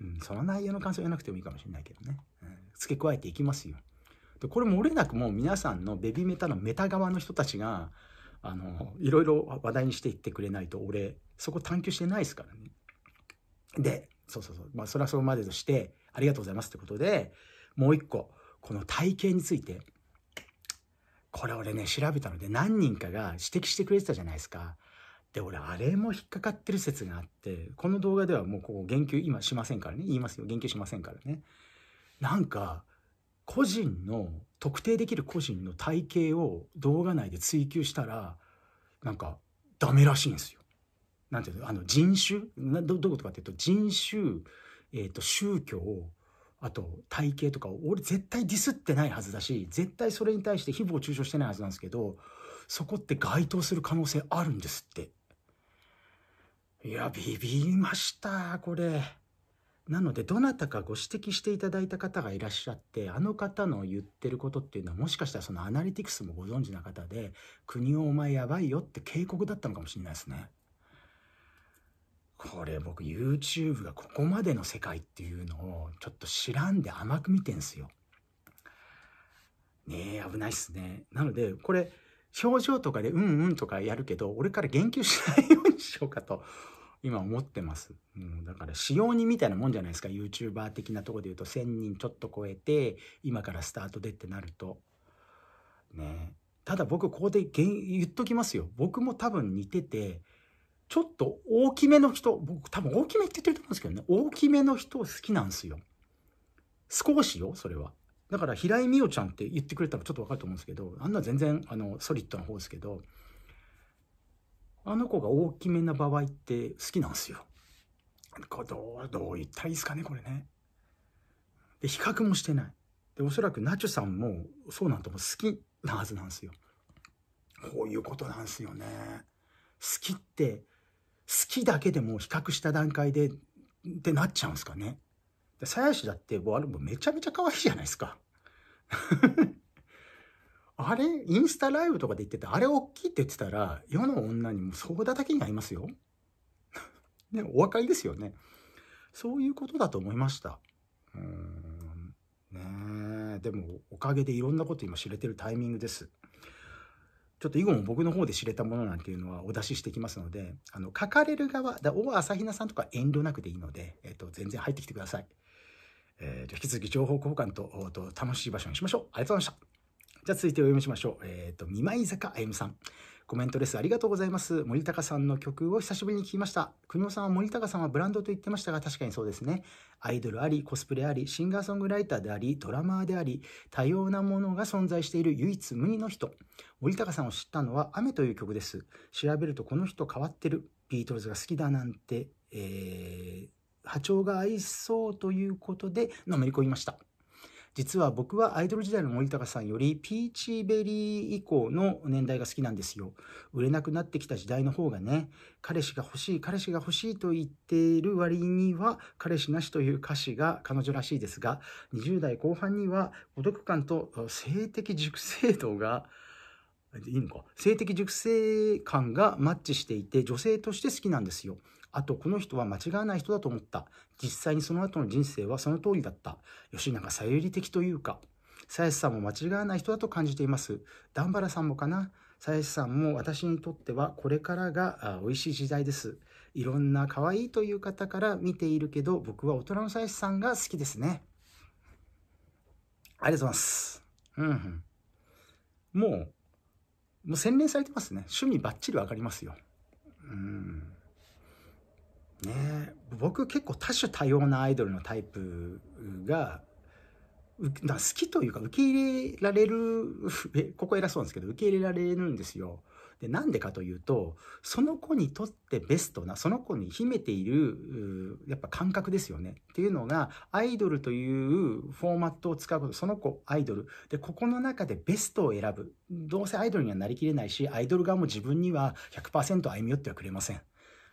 うん、その内容の感想言わなくてもいいかもしれないけどね、うん、付け加えていきますよでこれもれなくもう皆さんのベビーメタのメタ側の人たちがあのいろいろ話題にしていってくれないと俺そこ探求してないですからね。でそうそうそうまあそれはそれまでとしてありがとうございますってことでもう一個この体型についてこれ俺ね調べたので何人かが指摘してくれてたじゃないですか。で俺あれも引っかかってる説があってこの動画ではもうここ言及今しませんからね言いますよ言及しませんからね。なんか個人の特定できる個人の体型を動画内で追求したらなんかダメらしいんですよ。なんていうのあの人種などどういうことかっていうと人種、えーと、宗教あと体型とか俺絶対ディスってないはずだし絶対それに対して誹謗中傷してないはずなんですけどそこって該当する可能性あるんですって。いやビビりましたこれ。なので、どなたかご指摘していただいた方がいらっしゃって、あの方の言ってることっていうのは、もしかしたらそのアナリティクスもご存知な方で、国をお前やばいよって警告だったのかもしれないですね。これ僕 YouTube がここまでの世界っていうのをちょっと知らんで甘く見てんすよ。ねえ、危ないっすね。なので、これ、表情とかでうんうんとかやるけど、俺から言及しないようにしようかと今思ってます。うん、だから使用人みたいなもんじゃないですか YouTuber 的なとこで言うと1,000人ちょっと超えて今からスタートでってなると。ねただ僕ここで言っときますよ。僕も多分似ててちょっと大きめの人僕多分大きめって言ってると思うんですけどね大きめの人好きなんですよ。少しよそれは。だから平井美桜ちゃんって言ってくれたらちょっと分かると思うんですけどあんな全然あのソリッドな方ですけど。あの子が大きめな場合って好きなんですよ。こどう、どう言ったらいいですかね、これね。で、比較もしてない。で、おそらくナチュさんもそうなんとも好きなはずなんですよ。こういうことなんですよね。好きって、好きだけでも比較した段階で、ってなっちゃうんですかね。で、鞘師だって、もうあれもめちゃめちゃ可愛いじゃないですか。あれ、インスタライブとかで言ってた、あれ大きいって言ってたら、世の女にもそうだだけになりますよ。ね、お分かりですよね。そういうことだと思いました。うん。ねえ。でも、おかげでいろんなこと今知れてるタイミングです。ちょっと以後も僕の方で知れたものなんていうのはお出ししてきますので、あの、書かれる側、だ大朝比奈さんとか遠慮なくでいいので、えっと、全然入ってきてください。えー、引き続き情報交換とと楽しい場所にしましょう。ありがとうございました。じゃあ続いてお読みしましょう。えっ、ー、と、二枚坂あゆむさん。コメントレスありがとうございます。森高さんの曲を久しぶりに聴きました。国尾さんは森高さんはブランドと言ってましたが、確かにそうですね。アイドルあり、コスプレあり、シンガーソングライターであり、ドラマーであり、多様なものが存在している唯一無二の人。森高さんを知ったのは雨という曲です。調べるとこの人変わってる。ビートルズが好きだなんて、えー、波長が合いそうということでのめり込みました。実は僕はアイドル時代の森高さんよりピーチベリー以降の年代が好きなんですよ。売れなくなってきた時代の方がね、彼氏が欲しい、彼氏が欲しいと言っている割には、彼氏なしという歌詞が彼女らしいですが、20代後半には孤独感と性的熟成度がいいのか性的熟成感がマッチしていて女性として好きなんですよ。あとこの人は間違わない人だと思った実際にその後の人生はその通りだった。吉永さゆり的というか、鞘師さんも間違わない人だと感じています。段原さんもかな鞘師さんも私にとってはこれからが美味しい時代です。いろんな可愛いという方から見ているけど、僕は大人の鞘師さんが好きですね。ありがとうございます。うん、うん。もう、もう洗練されてますね。趣味ばっちりわかりますよ。うん。ね僕結構多種多様なアイドルのタイプが好きというか受け入れられる ここ偉そうなんですけど受け入れられるんですよ。でなんでかというとその子にとってベストなその子に秘めているやっぱ感覚ですよねっていうのがアイドルというフォーマットを使うことその子アイドルでここの中でベストを選ぶどうせアイドルにはなりきれないしアイドル側も自分には100%歩み寄ってはくれません。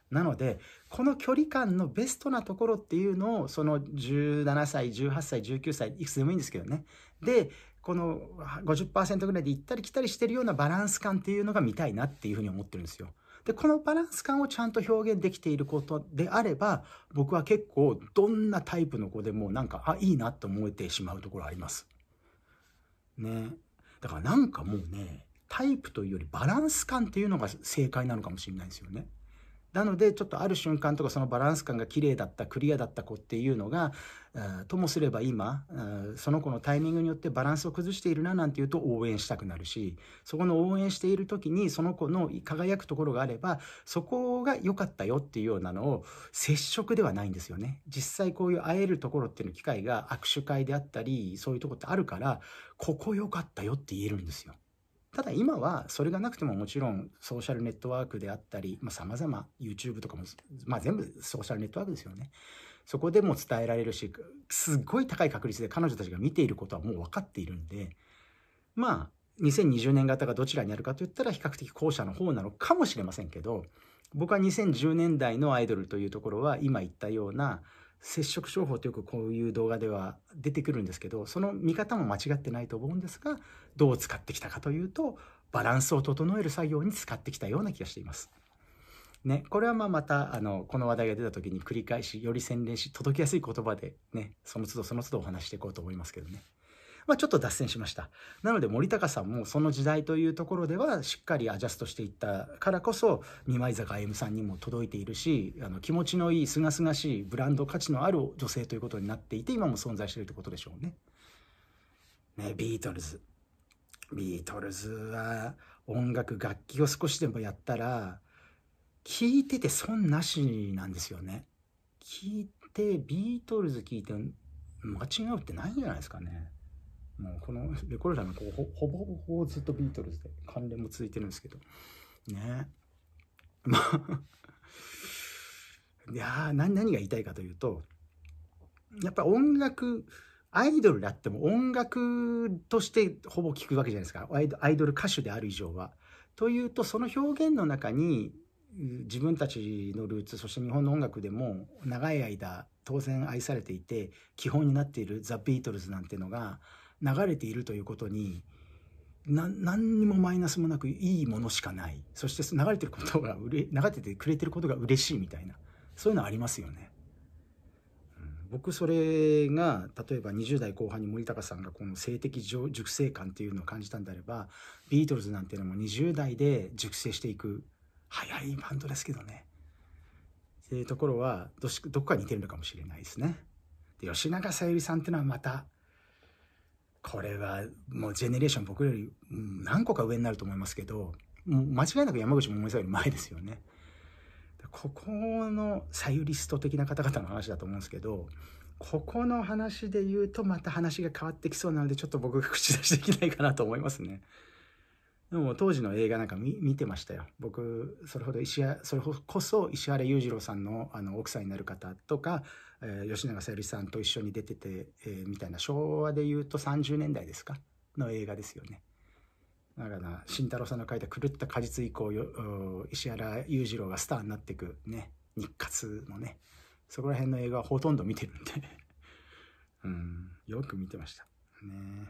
なのでこの距離感のベストなところっていうのをその17歳18歳19歳いくつでもいいんですけどねでこの50%ぐらいで行ったり来たりしてるようなバランス感っていうのが見たいなっていうふうに思ってるんですよ。でこのバランス感をちゃんと表現できていることであれば僕は結構どんなタイプの子でもなんかあいいなと思えてしまうところあります。ねだからなんかもうねタイプというよりバランス感っていうのが正解なのかもしれないですよね。なのでちょっとある瞬間とかそのバランス感が綺麗だったクリアだった子っていうのがともすれば今その子のタイミングによってバランスを崩しているななんていうと応援したくなるしそこの応援している時にその子の輝くところがあればそこが良かったよっていうようなのを接触ではないんですよね実際こういう会えるところっていう機会が握手会であったりそういうとこってあるからここ良かったよって言えるんですよ。ただ今はそれがなくてももちろんソーシャルネットワークであったり、まあ、様々 YouTube とかも、まあ、全部ソーシャルネットワークですよね。そこでも伝えられるし、すっごい高い確率で彼女たちが見ていることはもう分かっているんで、まあ2020年型がどちらにあるかといったら比較的後者の方なのかもしれませんけど、僕は2010年代のアイドルというところは今言ったような接触商法とよくこういう動画では出てくるんですけど、その見方も間違ってないと思うんですが、どう使ってきたかというと、バランスを整える作業に使ってきたような気がしています。ね、これはまあまたあのこの話題が出た時に繰り返しより洗練し届きやすい言葉でねその都度その都度お話していこうと思いますけどね。まあ、ちょっと脱線しました。なので森高さんもその時代というところではしっかりアジャストしていったからこそ二枚坂 M さんにも届いているしあの気持ちのいいすがすがしいブランド価値のある女性ということになっていて今も存在しているってことでしょうね。ねビートルズ。ビートルズは音楽楽器を少しでもやったら聞いてて損なしなんですよね。聞いてビートルズ聞いて間違うってないんじゃないですかね。もうこのレ コルダのほぼほぼほぼずっとビートルズで関連も続いてるんですけどねまあ いや何何が言いたいかというとやっぱ音楽アイドルであっても音楽としてほぼ聞くわけじゃないですかアイドル歌手である以上は。というとその表現の中に自分たちのルーツそして日本の音楽でも長い間当然愛されていて基本になっているザ・ビートルズなんてのが流れているということに何にもマイナスもなくいいものしかないそして流れてることが流れてくれてることが嬉しいみたいなそういうのありますよね。僕それが例えば20代後半に森高さんがこの性的熟成感っていうのを感じたんであればビートルズなんていうのも20代で熟成していく早いバンドですけどね。っていうところはどこか似てるのかもしれないですね。で吉永小百合さんっていうのはまたこれはもうジェネレーション僕より何個か上になると思いますけど、間違いなく山口百恵さんより前ですよね。ここのサユリスト的な方々の話だと思うんですけど、ここの話で言うとまた話が変わってきそうなので、ちょっと僕口出しできないかなと思いますね。でも当時の映画なんか見てましたよ。僕、それほど石それこそ石原裕次郎さんのあの奥さんになる方とか、えー、吉永小百合さんと一緒に出てて、えー、みたいな昭和でいうと30年代ですかの映画ですよね。だから慎太郎さんの書いた「狂った果実」以降石原裕次郎がスターになっていくね日活のねそこら辺の映画はほとんど見てるんで うんよく見てましたね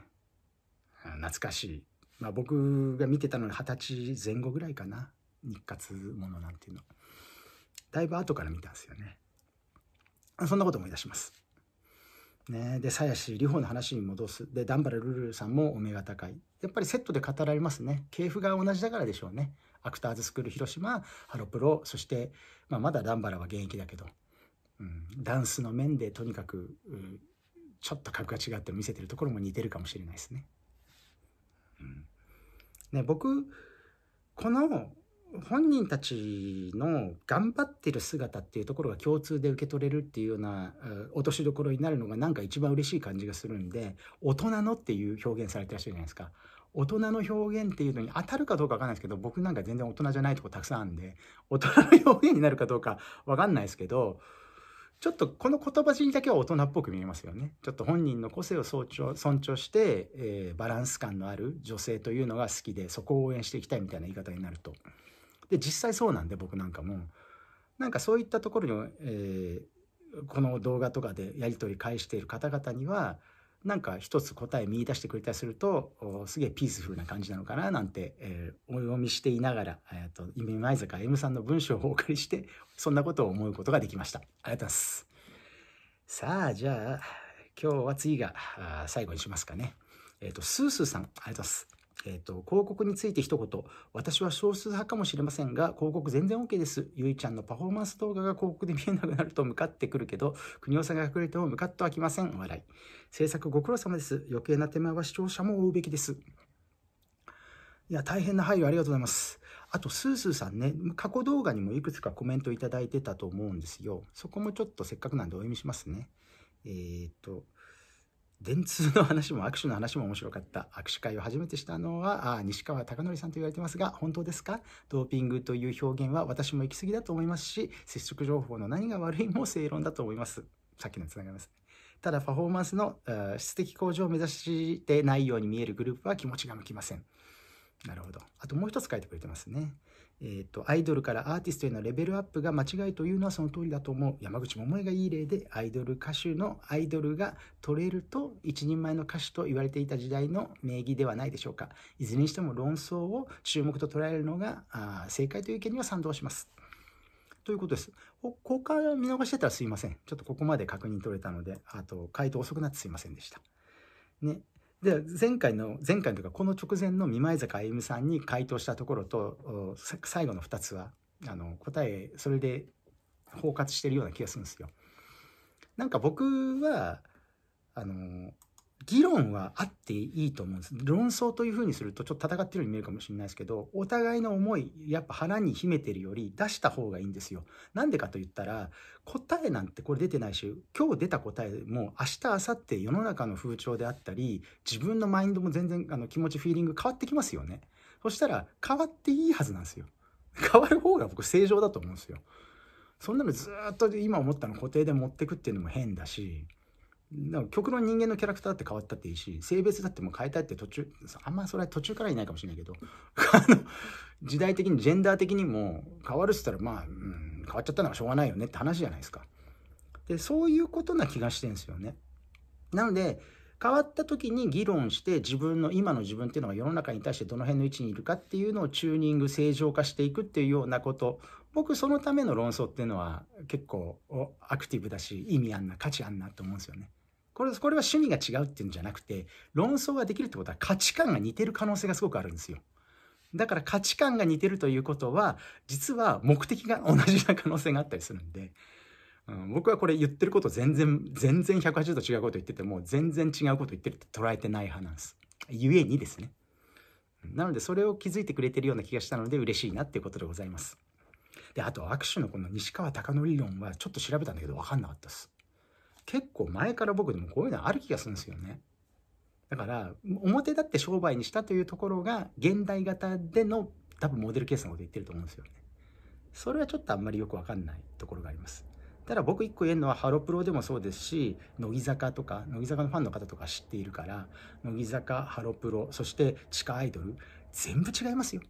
懐かしいまあ僕が見てたのに二十歳前後ぐらいかな日活ものなんていうのだいぶ後から見たんですよねそんなこと思い出します。ね、で、鞘師、両方の話に戻す。で、段原ルルルさんもお目が高い。やっぱりセットで語られますね。系譜が同じだからでしょうね。アクターズスクール広島、ハロプロ、そして、まあ、まだ段原は現役だけど、うん、ダンスの面でとにかく、うん、ちょっと格が違って見せてるところも似てるかもしれないですね。うん、ね僕この本人たちの頑張ってる姿っていうところが共通で受け取れるっていうような落としどころになるのがなんか一番嬉しい感じがするんで大人のっていう表現されてらっしゃるじゃないですか大人の表現っていうのに当たるかどうかわかんないですけど僕なんか全然大人じゃないとこたくさんあるんで大人の表現になるかどうかわかんないですけどちょっとこの言葉尻だけは大人っぽく見えますよね。ちょっと本人の個性を尊重して、えー、バランス感のある女性というのが好きでそこを応援していきたいみたいな言い方になると。で実際そうなんで僕なんかもなんかそういったところに、えー、この動画とかでやり取り返している方々にはなんか一つ答え見出してくれたりするとすげえピースフルな感じなのかななんて、えー、お読みしていながら、えーと、今井坂 M さんの文章をお借りしてそんなことを思うことができました。ありがとうございます。さあじゃあ今日は次が最後にしますかね。えっ、ー、とスースーさんありがとうございます。えっ、ー、と、広告について一言。私は少数派かもしれませんが、広告全然 OK です。ゆいちゃんのパフォーマンス動画が広告で見えなくなると向かってくるけど、国尾さんが隠れても向かってはきません。笑い。制作ご苦労様です。余計な手間は視聴者も追うべきです。いや、大変な配慮ありがとうございます。あと、スースーさんね、過去動画にもいくつかコメントいただいてたと思うんですよ。そこもちょっとせっかくなんでお読みしますね。えー、っと、電通の話も握手の話も面白かった。握手会を初めてしたのは、あ西川貴教さんと言われてますが、本当ですかドーピングという表現は私も行き過ぎだと思いますし、接触情報の何が悪いも正論だと思います。さっきのつながります。ただ、パフォーマンスの質的向上を目指してないように見えるグループは気持ちが向きません。なるほど。あともう一つ書いてくれてますね。えーと、アイドルからアーティストへのレベルアップが間違いというのはその通りだと思う山口百恵がいい例でアイドル歌手のアイドルが取れると一人前の歌手と言われていた時代の名義ではないでしょうかいずれにしても論争を注目と捉えるのがあ正解という意見には賛同しますということです公開を見逃してたらすいませんちょっとここまで確認取れたのであと回答遅くなってすいませんでしたねで、前回の、前回というか、この直前の見舞坂歩さんに回答したところと、最後の2つは、あの、答え、それで包括してるような気がするんですよ。なんか僕は、あの、議論はあっていいと思うんです。論争というふうにすると、ちょっと戦ってるように見えるかもしれないですけど、お互いの思い、やっぱ腹に秘めてるより出した方がいいんですよ。なんでかと言ったら、答えなんてこれ出てないし、今日出た答えも明日、明後日世の中の風潮であったり、自分のマインドも全然あの気持ち、フィーリング変わってきますよね。そしたら、変わっていいはずなんですよ。変わる方が僕正常だと思うんですよ。そんなのずっと今思ったの固定で持ってくっていうのも変だし、だか曲の人間のキャラクターって変わったっていいし、性別だっても変えたって途中、あんまそれは途中からいないかもしれないけど、あの、時代的に、ジェンダー的にも変わるっつったら、まあ、うん、変わっちゃったのはしょうがないよねって話じゃないですか。で、そういうことな気がしてんですよね。なので、変わった時に議論して自分の今の自分っていうのが世の中に対してどの辺の位置にいるかっていうのをチューニング正常化していくっていうようなこと僕そのための論争っていうのは結構アクティブだし意味あんな価値あんなと思うんですよね。これこれは趣味が違うっていうんじゃなくて、論争ができるってことは価値観が似てる可能性がすごくあるんですよ。だから価値観が似てるということは、実は目的が同じな可能性があったりするんで、うん、僕はこれ言ってること全然、全然180度違うこと言ってても、全然違うこと言ってるって捉えてない派なんです。ゆえにですね。なので、それを気づいてくれてるような気がしたので、嬉しいなっていうことでございます。で、あと、握手のこの西川貴教論は、ちょっと調べたんだけど、分かんなかったです。結構前から僕でもこういうのある気がするんですよね。だから表立って商売にしたというところが現代型での多分モデルケースのこと言ってると思うんですよね。それはちょっとあんまりよくわかんないところがあります。ただ僕一個言えるのはハロプロでもそうですし乃木坂とか乃木坂のファンの方とか知っているから乃木坂ハロプロそして地下アイドル全部違いますよ。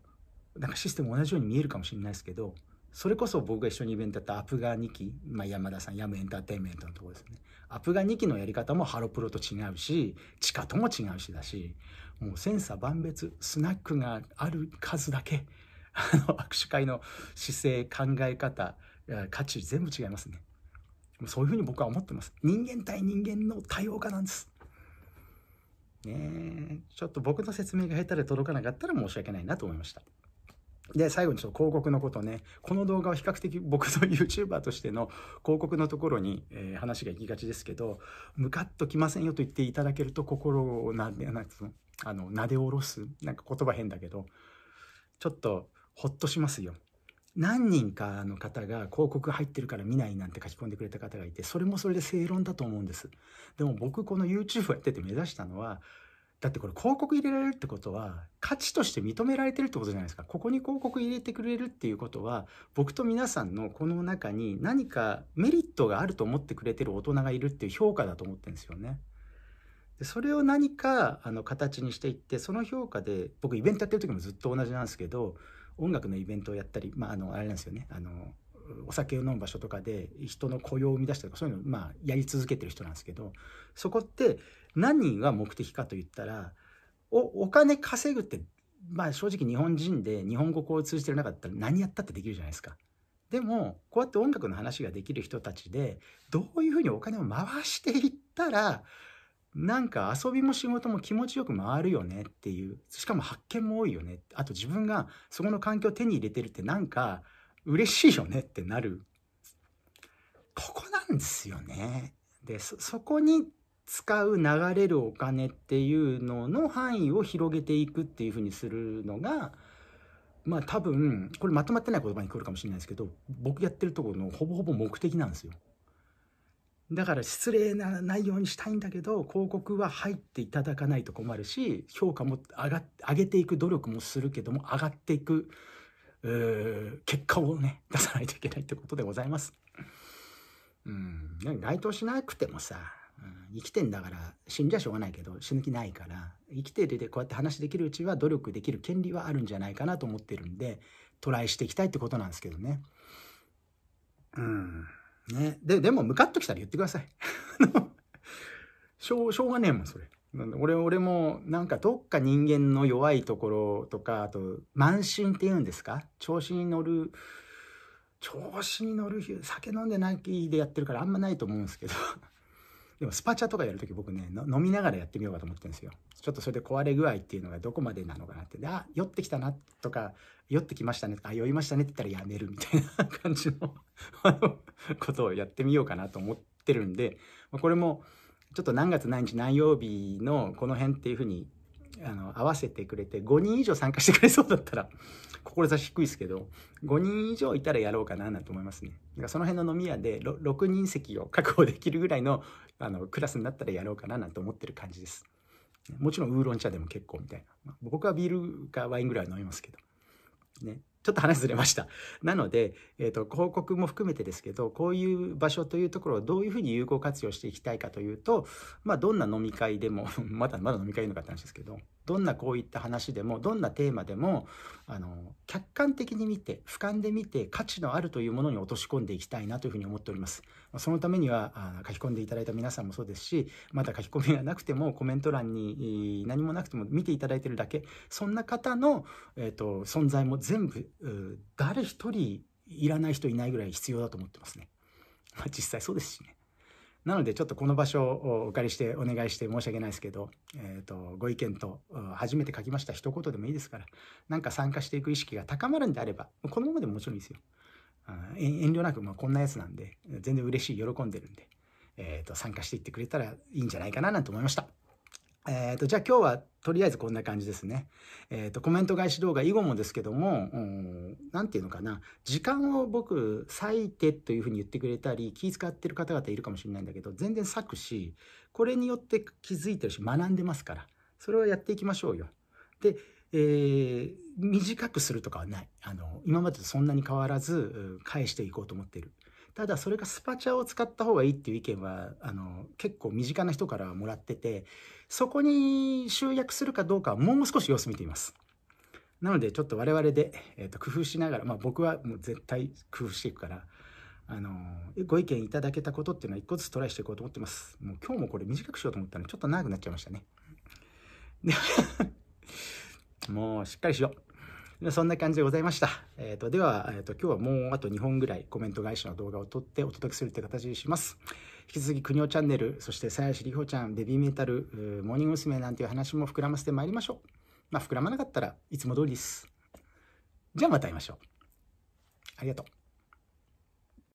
なんかシステム同じように見えるかもしれないですけどそれこそ僕が一緒にイベントやったアプガ2期、まあ、山田さんヤムエンターテインメントのところですねアプガ2期のやり方もハロプロと違うし地下とも違うしだしもう千差万別スナックがある数だけあの握手会の姿勢考え方価値全部違いますねそういうふうに僕は思ってます人間対人間の多様化なんですねちょっと僕の説明が下手で届かなかったら申し訳ないなと思いましたで、最後にちょっと広告のことね、この動画は比較的僕の YouTuber としての広告のところに、えー、話が行きがちですけど、ムカッときませんよと言っていただけると心をなで、なの、あの、撫でおろす。なんか言葉変だけど、ちょっとほっとしますよ。何人かの方が広告入ってるから見ないなんて書き込んでくれた方がいて、それもそれで正論だと思うんです。でも僕この YouTube をやってて目指したのは、だってこれ広告入れられるってことは価値として認められてるってことじゃないですかここに広告入れてくれるっていうことは僕と皆さんのこの中に何かメリットがあると思ってくれてる大人がいるっていう評価だと思ってるんですよね。でそれを何かあの形にしていってその評価で僕イベントやってる時もずっと同じなんですけど音楽のイベントをやったり、まあ、あのあれなんですよねあのお酒を飲む場所とかで人の雇用を生み出したりとかそういうのをまあやり続けてる人なんですけどそこって何が目的かと言ったらおお金稼ぐってまあ正直日本人で日本語を通じてなかったら何やったってできるじゃないですか。でもこうやって音楽の話ができる人たちでどういうふうにお金を回していったらなんか遊びも仕事も気持ちよく回るよねっていうしかも発見も多いよねあと自分がそこの環境を手に入れてるってなんか嬉しいよねってなるここなんですよね。でそこに使う流れるお金っていうのの範囲を広げていくっていうふうにするのがまあ多分これまとまってない言葉に来るかもしれないですけど僕やってるところのほぼほぼ目的なんですよ。だから失礼な内容にしたいんだけど広告は入っていただかないと困るし評価も上が上げていく努力もするけども上がっていく結果をね出さないといけないってことでございます。うん、該当しなくてもさ生きてんだから死んじゃしょうがないけど死ぬ気ないから生きてるでこうやって話できるうちは努力できる権利はあるんじゃないかなと思ってるんでトライしていきたいってことなんですけどねうんねででもムカッときたら言ってください しょうしょうがねえもんそれ俺俺もなんかどっか人間の弱いところとかあと慢心っていうんですか調子に乗る調子に乗る酒飲んでないでやってるからあんまないと思うんですけどでもスパチャとかやるとき僕ね飲みながらやってみようかと思ってるんですよ。ちょっとそれで壊れ具合っていうのがどこまでなのかなって。で、あ、酔ってきたなとか、酔ってきましたねとか、あ、酔いましたねって言ったらやめるみたいな感じの ことをやってみようかなと思ってるんで、これもちょっと何月何日何曜日のこの辺っていうふうにあの合わせてくれて5人以上参加してくれそうだったら志低いですけど5人以上いたらやろうかななんて思いますねその辺の飲み屋で6人席を確保できるぐらいのあのクラスになったらやろうかななんて思ってる感じです。もちろんウーロン茶でも結構みたいな。まあ、僕はビールかワインぐらい飲みますけど。ね。ちょっと話ずれました。なので、えっ、ー、と、広告も含めてですけど、こういう場所というところをどういうふうに有効活用していきたいかというと、まあ、どんな飲み会でも まだまだ飲み会いいのかって話ですけど、どんなこういった話でもどんなテーマでもあの客観的に見て俯瞰で見て価値のあるというものに落とし込んでいきたいなというふうに思っておりますそのためにはあ書き込んでいただいた皆さんもそうですしまだ書き込みがなくてもコメント欄に何もなくても見ていただいてるだけそんな方の、えーと、存在も全部誰一人いらない人いないぐらい必要だと思ってますね、まあ、実際そうですしねなのでちょっとこの場所をお借りしてお願いして申し訳ないですけど、えーと、ご意見と初めて書きました一言でもいいですからなんか参加していく意識が高まるんであればこのままでももちろんいいですよ。遠慮なく、まあ、こんなやつなんで全然嬉しい喜んでるんで、えーと参加していってくれたらいいんじゃないかななんて思いました。えー、と、じゃあ今日はとりあえずこんな感じですね。えっ、ー、と、コメント返し動画以後もですけども、何て言うのかな、時間を僕、割いてというふうに言ってくれたり、気遣ってる方々いるかもしれないんだけど、全然割くし、これによって気づいてるし、学んでますから、それはやっていきましょうよ。で、えー、短くするとかはない。あの、今までとそんなに変わらず、返していこうと思ってる。ただそれがスパチャを使った方がいいっていう意見はあの結構身近な人からもらっててそこに集約するかどうかはもう少し様子見ています。なのでちょっと我々で、えー、と工夫しながら、まあ、僕はもう絶対工夫していくから、あのー、ご意見いただけたことっていうのは一個ずつトライしていこうと思ってます。もう今日もこれ短くしようと思ったのにちょっと長くなっちゃいましたね。で もうしっかりしよう。そんな感じでございました。えー、と、では、えー、と、今日はもうあと2本ぐらいコメント返しの動画を撮ってお届けするって形にします。引き続き、くにおチャンネル、そして、鞘師里ほちゃん、ベビーメタル、モーニング娘。なんていう話も膨らませてまいりましょう。まあ、膨らまなかったらいつも通りです。じゃあまた会いましょう。ありがとう。